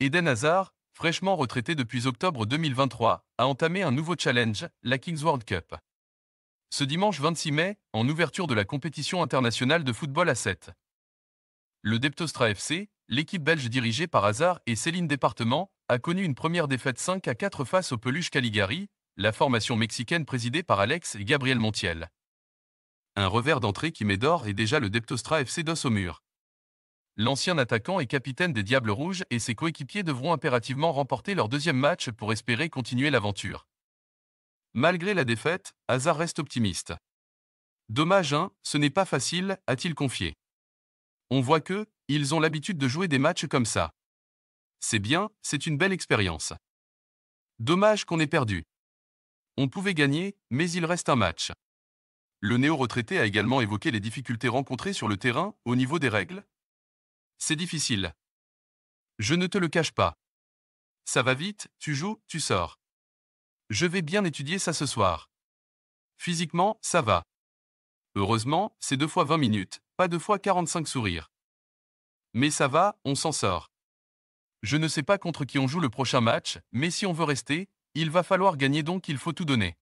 Eden Hazard, fraîchement retraité depuis octobre 2023, a entamé un nouveau challenge, la Kings World Cup. Ce dimanche 26 mai, en ouverture de la compétition internationale de football à 7. Le Deptostra FC, l'équipe belge dirigée par Hazard et Céline Département, a connu une première défaite 5 à 4 face au Peluche Caligari, la formation mexicaine présidée par Alex et Gabriel Montiel. Un revers d'entrée qui met d'or et déjà le Deptostra FC dos au mur. L'ancien attaquant est capitaine des Diables Rouges et ses coéquipiers devront impérativement remporter leur deuxième match pour espérer continuer l'aventure. Malgré la défaite, Hazard reste optimiste. Dommage, hein, ce n'est pas facile, a-t-il confié. On voit que, ils ont l'habitude de jouer des matchs comme ça. C'est bien, c'est une belle expérience. Dommage qu'on ait perdu. On pouvait gagner, mais il reste un match. Le néo-retraité a également évoqué les difficultés rencontrées sur le terrain, au niveau des règles, c'est difficile. Je ne te le cache pas. Ça va vite, tu joues, tu sors. Je vais bien étudier ça ce soir. Physiquement, ça va. Heureusement, c'est deux fois 20 minutes, pas deux fois 45 sourires. Mais ça va, on s'en sort. Je ne sais pas contre qui on joue le prochain match, mais si on veut rester, il va falloir gagner donc il faut tout donner.